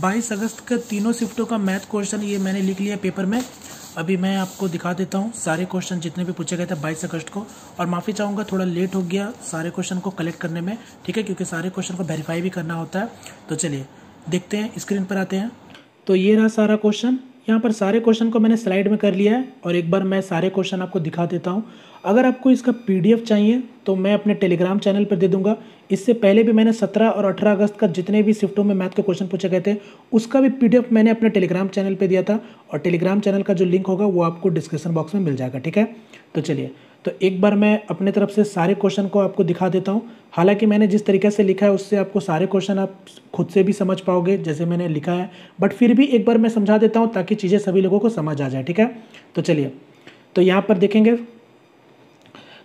बाईस अगस्त के तीनों शिफ्टों का मैथ क्वेश्चन ये मैंने लिख लिया पेपर में अभी मैं आपको दिखा देता हूँ सारे क्वेश्चन जितने भी पूछे गए थे बाईस अगस्त को और माफ़ी चाहूँगा थोड़ा लेट हो गया सारे क्वेश्चन को कलेक्ट करने में ठीक है क्योंकि सारे क्वेश्चन को वेरीफाई भी करना होता है तो चलिए देखते हैं स्क्रीन पर आते हैं तो ये रहा सारा क्वेश्चन यहाँ पर सारे क्वेश्चन को मैंने स्लाइड में कर लिया है और एक बार मैं सारे क्वेश्चन आपको दिखा देता हूँ अगर आपको इसका पीडीएफ चाहिए तो मैं अपने टेलीग्राम चैनल पर दे दूंगा इससे पहले भी मैंने 17 और 18 अगस्त का जितने भी शिफ्टों में मैथ के क्वेश्चन पूछे गए थे उसका भी पीडीएफ मैंने अपने टेलीग्राम चैनल पे दिया था और टेलीग्राम चैनल का जो लिंक होगा वो आपको डिस्क्रिप्शन बॉक्स में मिल जाएगा ठीक है तो चलिए तो एक बार मैं अपने तरफ से सारे क्वेश्चन को आपको दिखा देता हूँ हालांकि मैंने जिस तरीके से लिखा है उससे आपको सारे क्वेश्चन आप खुद से भी समझ पाओगे जैसे मैंने लिखा है बट फिर भी एक बार मैं समझा देता हूँ ताकि चीज़ें सभी लोगों को समझ आ जाए ठीक है तो चलिए तो यहाँ पर देखेंगे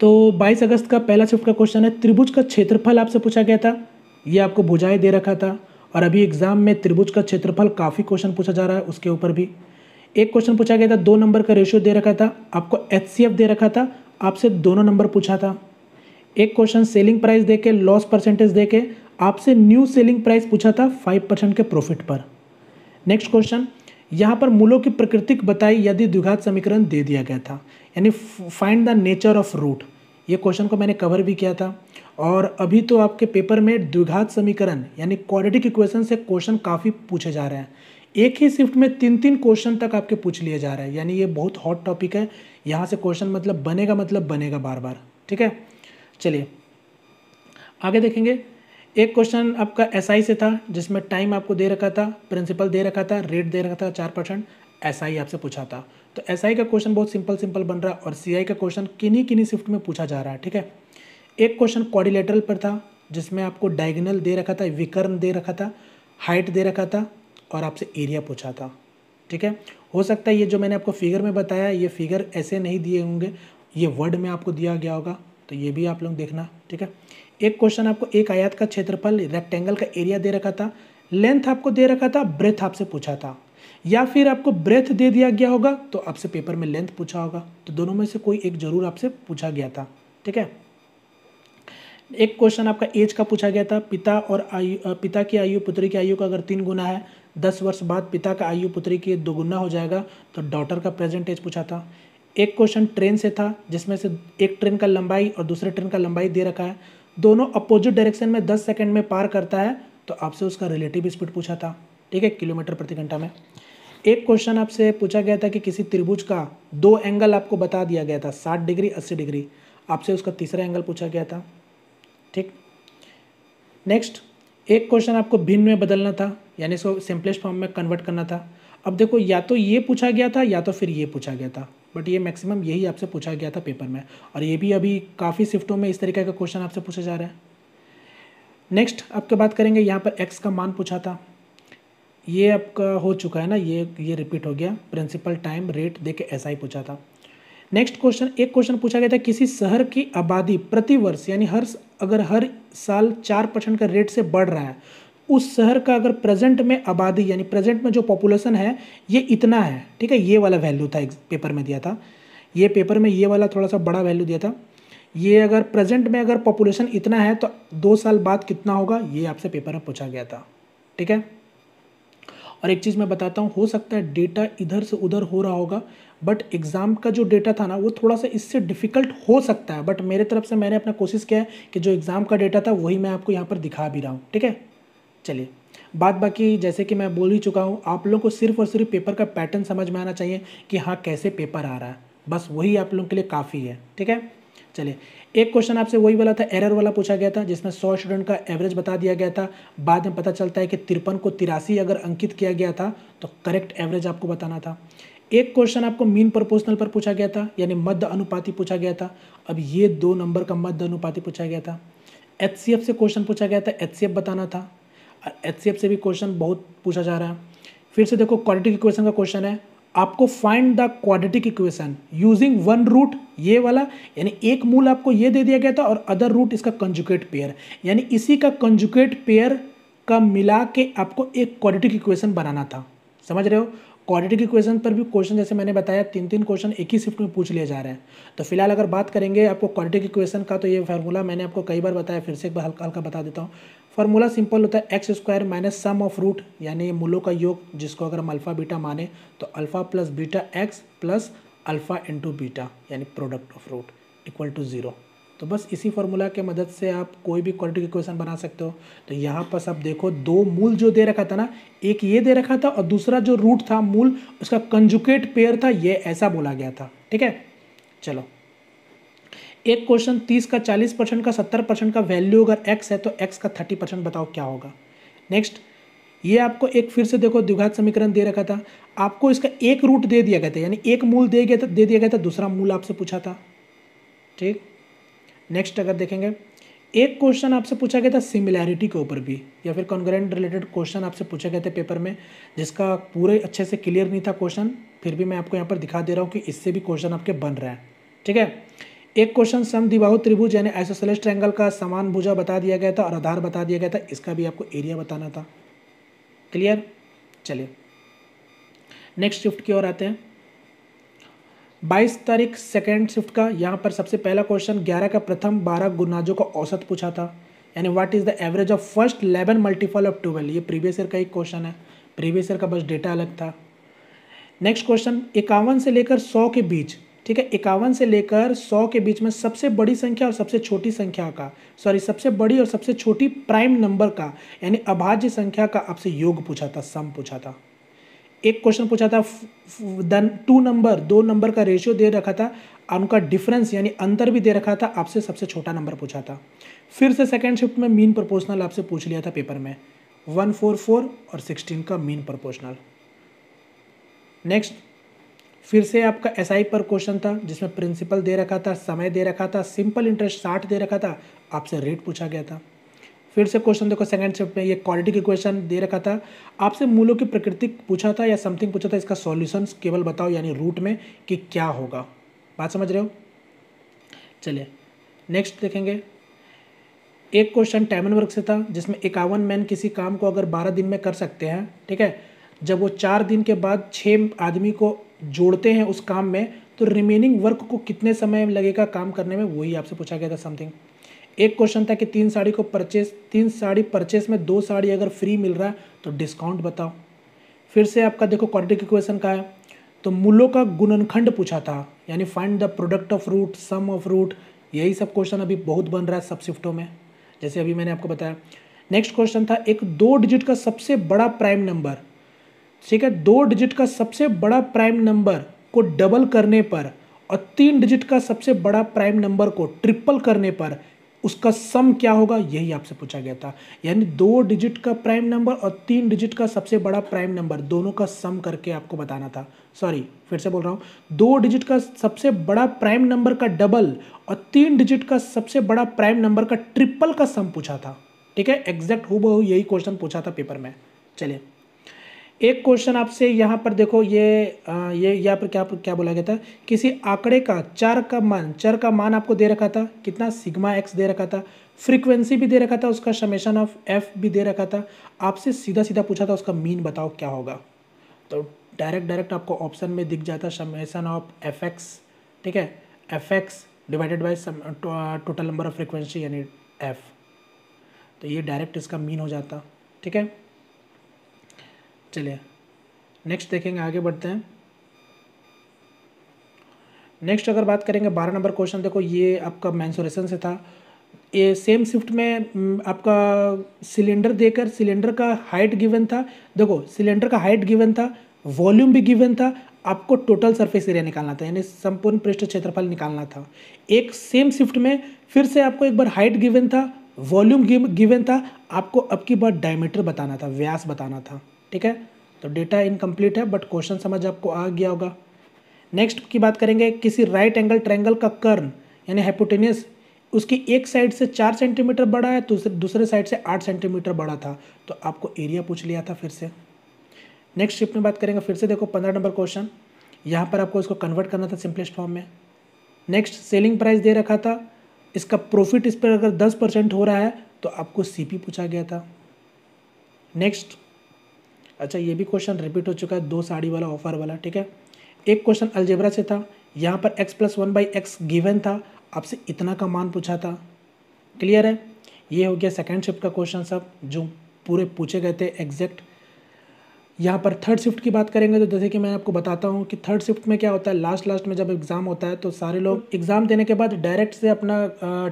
तो 22 अगस्त का पहला शिफ्ट का क्वेश्चन है त्रिभुज का क्षेत्रफल आपसे पूछा गया था ये आपको बुझाए दे रखा था और अभी एग्जाम में त्रिभुज का क्षेत्रफल काफ़ी क्वेश्चन पूछा जा रहा है उसके ऊपर भी एक क्वेश्चन पूछा गया था दो नंबर का रेशियो दे रखा था आपको एच दे रखा था आपसे दोनों नंबर पूछा था एक क्वेश्चन सेलिंग प्राइस दे के लॉस परसेंटेज दे के आपसे न्यू सेलिंग प्राइस पूछा था फाइव परसेंट के प्रॉफिट पर नेक्स्ट क्वेश्चन यहाँ पर मूलों की प्रकृतिक बताई यदि द्विघात समीकरण दे दिया गया था यानी find the nature of root ये क्वेश्चन को मैंने कवर भी किया था और अभी तो आपके पेपर में द्विघात समीकरण यानी क्वाड्रेटिक इक्वेशन से क्वेश्चन काफ़ी पूछे जा रहे हैं एक ही शिफ्ट में तीन तीन क्वेश्चन तक आपके पूछ लिए जा रहे हैं यानी ये बहुत हॉट टॉपिक है यहाँ से क्वेश्चन मतलब बनेगा मतलब बनेगा बार बार ठीक है चलिए आगे देखेंगे एक क्वेश्चन आपका एस SI से था जिसमें टाइम आपको दे रखा था प्रिंसिपल दे रखा था रेट दे रखा था चार परसेंट एस SI आपसे पूछा था तो एस SI का क्वेश्चन बहुत सिंपल सिंपल बन रहा है और सी का क्वेश्चन किन्हीं किन्हीं शिफ्ट में पूछा जा रहा है ठीक है एक क्वेश्चन कॉर्डिलेटरल पर था जिसमें आपको डायगनल दे रखा था विकर्ण दे रखा था हाइट दे रखा था और आपसे एरिया पूछा था ठीक है हो सकता है ये जो मैंने आपको फिगर में बताया ये फिगर ऐसे नहीं दिए होंगे ये वर्ड में आपको दिया गया होगा तो ये भी आप लोग देखना ठीक है एक क्वेश्चन आपको एक आयात का क्षेत्रफल रेक्टेंगल का एरिया दे रखा था लेंथ आपको दे रखा था ब्रेथ आपसे पूछा था या फिर आपको ब्रेथ दे दिया गया होगा तो आपसे पेपर में लेंथ पूछा होगा तो दोनों में से कोई एक जरूर आपसे पूछा गया था ठीक है एक क्वेश्चन आपका एज का पूछा गया था पिता और आयु पिता की आयु पुत्री की आयु का अगर तीन गुना है दस वर्ष बाद पिता का आयु पुत्री की दोगुना हो जाएगा तो डॉटर का प्रेजेंट एज पूछा था एक क्वेश्चन ट्रेन से था जिसमें से एक ट्रेन का लंबाई और दूसरे ट्रेन का लंबाई दे रखा है दोनों अपोजिट डायरेक्शन में दस सेकेंड में पार करता है तो आपसे उसका रिलेटिव स्पीड पूछा था ठीक है किलोमीटर प्रति घंटा में एक क्वेश्चन आपसे पूछा गया था कि किसी त्रिभुज का दो एंगल आपको बता दिया गया था साठ डिग्री अस्सी डिग्री आपसे उसका तीसरा एंगल पूछा गया था ठीक नेक्स्ट एक क्वेश्चन आपको भिन्न में बदलना था यानी इसको सिंपलेस्ट फॉर्म में कन्वर्ट करना था अब देखो या तो ये पूछा गया था या तो फिर ये पूछा गया था बट ये मैक्सिमम यही आपसे पूछा गया था पेपर में और ये भी अभी काफ़ी शिफ्टों में इस तरीके का क्वेश्चन आपसे पूछा जा रहा है नेक्स्ट आपके बात करेंगे यहाँ पर एक्स का मान पूछा था ये आपका हो चुका है ना ये ये रिपीट हो गया प्रिंसिपल टाइम रेट दे के ऐसा ही पूछा था नेक्स्ट क्वेश्चन एक क्वेश्चन पूछा गया था किसी शहर की आबादी प्रतिवर्ष यानी हर अगर हर साल चार परसेंट का रेट से बढ़ रहा है उस शहर का अगर प्रेजेंट में आबादी यानी प्रेजेंट में जो पॉपुलेशन है ये इतना है ठीक है ये वाला वैल्यू था एक पेपर में दिया था ये पेपर में ये वाला थोड़ा सा बड़ा वैल्यू दिया था ये अगर प्रेजेंट में अगर पॉपुलेशन इतना है तो दो साल बाद कितना होगा ये आपसे पेपर में पूछा गया था ठीक है और एक चीज़ मैं बताता हूँ हो सकता है डेटा इधर से उधर हो रहा होगा बट एग्ज़ाम का जो डेटा था ना वो थोड़ा सा इससे डिफ़िकल्ट हो सकता है बट मेरे तरफ से मैंने अपना कोशिश किया है कि जो एग्ज़ाम का डेटा था वही मैं आपको यहाँ पर दिखा भी रहा हूँ ठीक है चलिए बात बाकी जैसे कि मैं बोल ही चुका हूँ आप लोगों को सिर्फ और सिर्फ पेपर का पैटर्न समझ में आना चाहिए कि हाँ कैसे पेपर आ रहा है बस वही आप लोगों के लिए काफ़ी है ठीक है चलिए एक क्वेश्चन आपसे वही वाला था एरर वाला पूछा गया था जिसमें सौ स्टूडेंट का एवरेज बता दिया गया था बाद में पता चलता है कि तिरपन को तिरासी अगर अंकित किया गया था तो करेक्ट एवरेज आपको बताना था एक क्वेश्चन आपको मीन प्रोपोर्शनल पर पूछा गया था यानी मध्य अनुपाति पूछा गया था अब ये दो नंबर का मध्य अनुपाति पूछा गया था एच से क्वेश्चन पूछा गया था एच बताना था एच से भी क्वेश्चन बहुत पूछा जा रहा है फिर से देखो क्वाड्रेटिक इक्वेशन का क्वेश्चन है आपको find the quadratic equation using one root ये वाला यानी एक मूल आपको ये दे दिया गया था और अदर रूट इसका कंजुकेट पेयर यानी इसी का कंजुकेट पेयर का मिला के आपको एक क्वाड्रेटिक इक्वेशन बनाना था समझ रहे हो क्वाड्रेटिक इक्वेशन पर भी क्वेश्चन जैसे मैंने बताया तीन तीन क्वेश्चन एक ही शिफ्ट में पूछ लिया जा रहे हैं तो फिलहाल अगर बात करेंगे आपको क्वाड्रेटिक इक्वेशन का तो ये फार्मूला मैंने आपको कई बार बताया फिर से एक बार हल्का हल्का बता देता हूँ फार्मूला सिंपल होता है x square minus sum of root यानी मूलों का योग जिसको अगर हम अल्फ़ा बीटा माने तो alpha plus beta x plus alpha into beta यानी product of root equal to zero तो बस इसी फार्मूला के मदद से आप कोई भी क्वालिटी इक्वेशन बना सकते हो तो यहाँ पर आप देखो दो मूल जो दे रखा था ना एक ये दे रखा था और दूसरा जो रूट था मूल उसका कंजुकेट पेयर था ये ऐसा बोला गया था ठीक है चलो एक क्वेश्चन तीस का चालीस परसेंट का सत्तर परसेंट का वैल्यू अगर एक्स है तो एक्स का थर्टी परसेंट बताओ क्या होगा नेक्स्ट ये आपको एक फिर से देखो द्विघात समीकरण दे रखा था आपको इसका एक रूट दे दिया गया था यानी एक मूल दे गया था दे दिया गया था दूसरा मूल आपसे पूछा था ठीक नेक्स्ट अगर देखेंगे एक क्वेश्चन आपसे पूछा गया था सिमिलैरिटी के ऊपर भी या फिर कॉन्ग्रेंट रिलेटेड क्वेश्चन आपसे पूछे गए थे पेपर में जिसका पूरे अच्छे से क्लियर नहीं था क्वेश्चन फिर भी मैं आपको यहाँ पर दिखा दे रहा हूँ कि इससे भी क्वेश्चन आपके बन रहा है ठीक है एक क्वेश्चन समदिबाहु त्रिभुज यानी आइसोसेलेस ट्रायंगल का समान भुजा बता दिया गया था और आधार बता दिया गया था इसका भी आपको एरिया बताना था क्लियर चलिए नेक्स्ट शिफ्ट की ओर आते हैं बाईस तारीख सेकेंड शिफ्ट का यहाँ पर सबसे पहला क्वेश्चन ग्यारह का प्रथम बारह गुनाजों का औसत पूछा था यानी what is the average of first eleven multiple of twelve ये प्रीवियस ईयर का एक क्वेश्चन है प्रीवियस ईयर का बस डेटा अलग था नेक्स्ट क्वेश्चन इक्यावन से लेकर सौ के बीच ठीक है इक्यावन से लेकर सौ के बीच में सबसे बड़ी संख्या और सबसे छोटी संख्या का सॉरी सबसे बड़ी और सबसे छोटी प्राइम नंबर का यानी अभाज्य संख्या का आपसे योग पूछा था सम पूछा था एक क्वेश्चन पूछा था टू नंबर दो नंबर का रेशियो दे रखा था और उनका डिफरेंस यानी अंतर भी दे रखा था आपसे सबसे छोटा नंबर पूछा था फिर से सेकेंड शिफ्ट में मीन प्रोपोर्शनल आपसे पूछ लिया था पेपर में वन फोर फोर और सिक्सटीन का मीन प्रोपोर्शनल नेक्स्ट फिर से आपका एस SI पर क्वेश्चन था जिसमें प्रिंसिपल दे रखा था समय दे रखा था सिंपल इंटरेस्ट साठ दे रखा था आपसे रेट पूछा गया था फिर से क्वेश्चन देखो सेकंड शिफ्ट में ये क्वालिटी के क्वेश्चन दे रखा था आपसे मूलों की प्रकृति पूछा था या समथिंग पूछा था इसका सॉल्यूशंस केवल बताओ यानी रूट में कि क्या होगा बात समझ रहे हो चलिए नेक्स्ट देखेंगे एक क्वेश्चन टाइमन वर्क से था जिसमें इक्यावन मैन किसी काम को अगर बारह दिन में कर सकते हैं ठीक है जब वो चार दिन के बाद छः आदमी को जोड़ते हैं उस काम में तो रिमेनिंग वर्क को कितने समय लगेगा काम करने में वही आपसे पूछा गया था समथिंग एक क्वेश्चन था कि तीन साड़ी को परचेस तीन साड़ी परचेस में दो साड़ी अगर फ्री मिल रहा है तो डिस्काउंट बताओ फिर से आपका देखो क्वाड्रेटिक इक्वेशन का है तो मूलों का गुणनखंड पूछा था यानी find the product of root sum of root यही सब क्वेश्चन अभी बहुत बन रहा है सब शिफ्टों में जैसे अभी मैंने आपको बताया नेक्स्ट क्वेश्चन था एक दो डिजिट का सबसे बड़ा प्राइम नंबर ठीक है दो डिजिट का सबसे बड़ा प्राइम नंबर को डबल करने पर और तीन डिजिट का सबसे बड़ा प्राइम नंबर को ट्रिपल करने पर उसका सम क्या होगा यही आपसे पूछा गया था यानी दो डिजिट का प्राइम नंबर और तीन डिजिट का सबसे बड़ा प्राइम नंबर दोनों का सम करके आपको बताना था सॉरी फिर से बोल रहा हूँ दो डिजिट का सबसे बड़ा प्राइम नंबर का डबल और तीन डिजिट का सबसे बड़ा प्राइम नंबर का ट्रिपल का सम पूछा था ठीक है एग्जैक्ट हु यही क्वेश्चन पूछा था पेपर में चलिए एक क्वेश्चन आपसे यहाँ पर देखो ये आ, ये यहाँ पर क्या क्या बोला गया था किसी आंकड़े का चार का मान चार का मान आपको दे रखा था कितना सिग्मा एक्स दे रखा था फ्रीक्वेंसी भी दे रखा था उसका समेशन ऑफ एफ भी दे रखा था आपसे सीधा सीधा पूछा था उसका मीन बताओ क्या होगा तो डायरेक्ट डायरेक्ट आपको ऑप्शन में दिख जाता समेशन ऑफ एफ एक्स ठीक है F X divided by total number of frequency यानी एफ तो ये डायरेक्ट इसका मीन हो जाता ठीक है चलिए नेक्स्ट देखेंगे आगे बढ़ते हैं नेक्स्ट अगर बात करेंगे बारह नंबर क्वेश्चन देखो ये आपका मैंसोरेशन से था ये सेम शिफ्ट में आपका सिलेंडर देकर सिलेंडर का हाइट गिवन था देखो सिलेंडर का हाइट गिवन था वॉल्यूम भी गिवन था आपको टोटल सरफेस एरिया निकालना था यानी संपूर्ण पृष्ठ क्षेत्रफल निकालना था एक सेम शिफ्ट में फिर से आपको एक बार हाइट गिवन था वॉल्यूम गिवन था आपको अब की बार डायमीटर बताना था व्यास बताना था ठीक है तो डेटा इनकम्प्लीट है बट क्वेश्चन समझ आपको आ गया होगा नेक्स्ट की बात करेंगे किसी राइट एंगल ट्रैंगल का कर्न यानी हेपोटेनियस उसकी एक साइड से चार सेंटीमीटर बड़ा है दूसरे दूसरे साइड से आठ सेंटीमीटर बड़ा था तो आपको एरिया पूछ लिया था फिर से नेक्स्ट शिफ्ट में बात करेंगे फिर से देखो पंद्रह नंबर क्वेश्चन यहाँ पर आपको इसको कन्वर्ट करना था सिंपलेस्ट फॉर्म में नेक्स्ट सेलिंग प्राइस दे रखा था इसका प्रॉफिट इस पर अगर दस परसेंट हो रहा है तो आपको सीपी पूछा गया था नेक्स्ट अच्छा ये भी क्वेश्चन रिपीट हो चुका है दो साड़ी वाला ऑफर वाला ठीक है एक क्वेश्चन अलजेबरा से था यहाँ पर x plus one by x given था आपसे इतना का मान पूछा था क्लियर है ये हो गया सेकेंड शिफ्ट का क्वेश्चन सब जो पूरे पूछे गए थे एग्जैक्ट यहाँ पर थर्ड शिफ्ट की बात करेंगे तो जैसे कि मैं आपको बताता हूँ कि थर्ड शिफ्ट में क्या होता है लास्ट लास्ट में जब एग्ज़ाम होता है तो सारे लोग एग्ज़ाम देने के बाद डायरेक्ट से अपना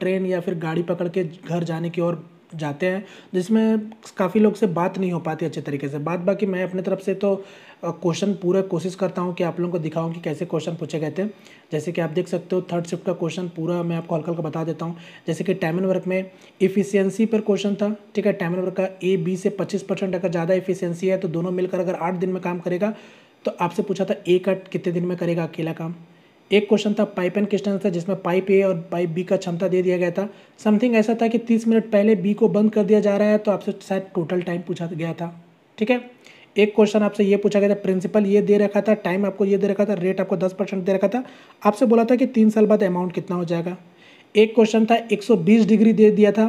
ट्रेन या फिर गाड़ी पकड़ के घर जाने की ओर जाते हैं जिसमें काफ़ी लोग से बात नहीं हो पाती अच्छे तरीके से बात बाकी मैं अपने तरफ से तो क्वेश्चन पूरा कोशिश करता हूँ कि आप लोगों को दिखाऊँ कि कैसे क्वेश्चन पूछे गए थे जैसे कि आप देख सकते हो थर्ड शिफ्ट का क्वेश्चन पूरा मैं आपको हल्का हल्का बता देता हूँ जैसे कि टाइम एंड वर्क में इफिशियंसी पर क्वेश्चन था ठीक है टाइम एंड वर्क का ए बी से पच्चीस परसेंट अगर ज़्यादा इफिशियंसी है तो दोनों मिलकर अगर आठ दिन में काम करेगा तो आपसे पूछा था ए कट कितने दिन में करेगा अकेला काम एक क्वेश्चन था पाइप एंड क्वेश्चन था जिसमें पाइप ए और पाइप बी का क्षमता दे दिया गया था समथिंग ऐसा था कि तीस मिनट पहले बी को बंद कर दिया जा रहा है तो आपसे शायद टोटल टाइम पूछा गया था ठीक है एक क्वेश्चन आपसे ये पूछा गया था प्रिंसिपल ये दे रखा था टाइम आपको ये दे रखा था रेट आपको दस परसेंट दे रखा था आपसे बोला था कि तीन साल बाद अमाउंट कितना हो जाएगा एक क्वेश्चन था 120 डिग्री दे दिया था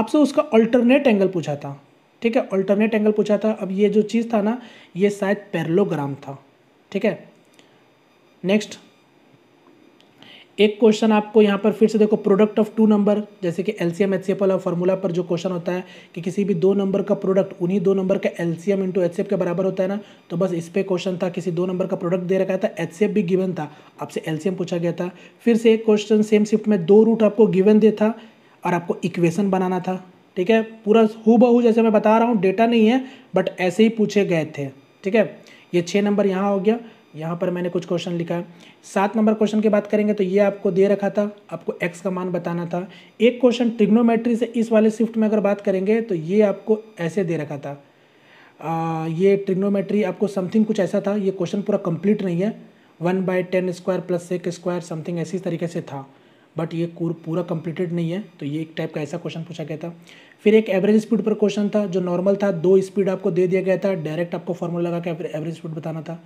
आपसे उसका अल्टरनेट एंगल पूछा था ठीक है अल्टरनेट एंगल पूछा था अब ये जो चीज़ था ना ये शायद पैरलोग्राम था ठीक है नेक्स्ट एक क्वेश्चन आपको यहाँ पर फिर से देखो प्रोडक्ट ऑफ टू नंबर जैसे कि L C M H C F वाला फॉर्मूला पर जो क्वेश्चन होता है कि किसी भी दो नंबर का प्रोडक्ट उन्हीं दो नंबर का L C M into H C F के बराबर होता है ना तो बस इस पर क्वेश्चन था किसी दो नंबर का प्रोडक्ट दे रखा था एच सी एफ भी गिवन था आपसे एल सी एम पूछा गया था फिर से एक क्वेश्चन सेम शिफ्ट में दो रूट आपको गिवन दे था और आपको इक्वेशन बनाना था ठीक है पूरा हु बहू जैसे मैं बता रहा हूँ डेटा नहीं है बट ऐसे ही पूछे गए थे ठीक है ये छः नंबर यहाँ हो गया यहाँ पर मैंने कुछ क्वेश्चन लिखा है सात नंबर क्वेश्चन की बात करेंगे तो ये आपको दे रखा था आपको एक्स का मान बताना था एक क्वेश्चन ट्रिग्नोमेट्री से इस वाले शिफ्ट में अगर बात करेंगे तो ये आपको ऐसे दे रखा था आ, ये ट्रिग्नोमेट्री आपको समथिंग कुछ ऐसा था ये क्वेश्चन पूरा कंप्लीट नहीं है one by ten square plus six square something ऐसी तरीके से था बट ये पूरा कंप्लीटेड नहीं है तो ये एक टाइप का ऐसा क्वेश्चन पूछा गया था फिर एक एवरेज स्पीड पर क्वेश्चन था जो नॉर्मल था दो स्पीड आपको दे दिया गया था डायरेक्ट आपको फॉर्मूला लगा के एवरेज स्पीड बताना था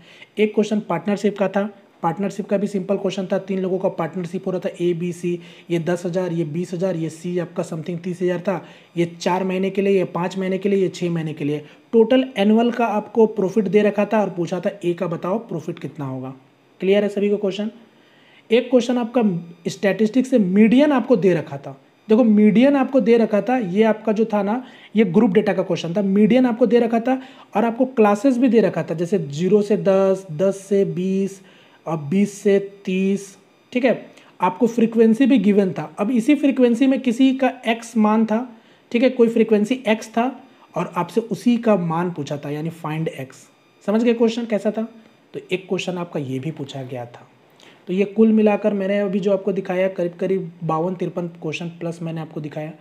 एक क्वेश्चन पार्टनरशिप का था पार्टनरशिप का भी सिंपल क्वेश्चन था तीन लोगों का पार्टनरशिप हो रहा था ए बी सी ये दस हज़ार ये बीस हज़ार ये सी आपका समथिंग तीस हज़ार था ये चार महीने के लिए ये पाँच महीने के लिए ये छः महीने के लिए टोटल एनुअल का आपको प्रॉफिट दे रखा था और पूछा था ए का बताओ प्रॉफिट कितना होगा क्लियर है सभी को क्वेश्चन एक क्वेश्चन आपका स्टैटिस्टिक्स से मीडियन आपको दे रखा था देखो मीडियन आपको दे रखा था ये आपका जो था ना ये ग्रुप डेटा का क्वेश्चन था मीडियन आपको दे रखा था और आपको क्लासेस भी दे रखा था जैसे जीरो से दस दस से बीस और बीस से तीस ठीक है आपको फ्रीक्वेंसी भी गिवन था अब इसी फ्रीक्वेंसी में किसी का एक्स मान था ठीक है कोई फ्रीक्वेंसी एक्स था और आपसे उसी का मान पूछा था यानी फाइंड एक्स समझ गए क्वेश्चन कैसा था तो एक क्वेश्चन आपका ये भी पूछा गया था तो ये कुल मिलाकर मैंने अभी जो आपको दिखाया करीब करीब बावन तिरपन क्वेश्चन प्लस मैंने आपको दिखाया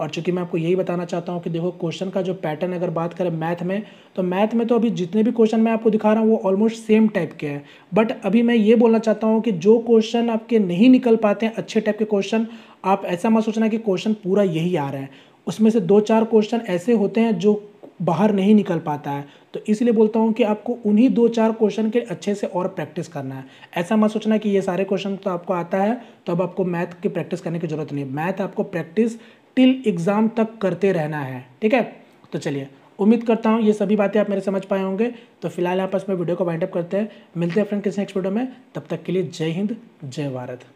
और चूंकि मैं आपको यही बताना चाहता हूँ कि देखो क्वेश्चन का जो पैटर्न अगर बात करें मैथ में तो मैथ में तो अभी जितने भी क्वेश्चन मैं आपको दिखा रहा हूँ वो ऑलमोस्ट सेम टाइप के हैं बट अभी मैं ये बोलना चाहता हूँ कि जो क्वेश्चन आपके नहीं निकल पाते हैं अच्छे टाइप के क्वेश्चन आप ऐसा मत सोचना कि क्वेश्चन पूरा यही आ रहा है उसमें से दो चार क्वेश्चन ऐसे होते हैं जो बाहर नहीं निकल पाता है तो इसलिए बोलता हूँ कि आपको उन्हीं दो चार क्वेश्चन के अच्छे से और प्रैक्टिस करना है ऐसा मत सोचना कि ये सारे क्वेश्चन तो आपको आता है तो अब आपको मैथ की प्रैक्टिस करने की ज़रूरत नहीं है मैथ आपको प्रैक्टिस टिल एग्ज़ाम तक करते रहना है ठीक है तो चलिए उम्मीद करता हूँ ये सभी बातें आप मेरे समझ पाए होंगे तो फिलहाल आपस में वीडियो को वाइंड अप करते हैं मिलते हैं फ्रेंड किसी नेक्स्ट वीडियो में तब तक के लिए जय हिंद जय भारत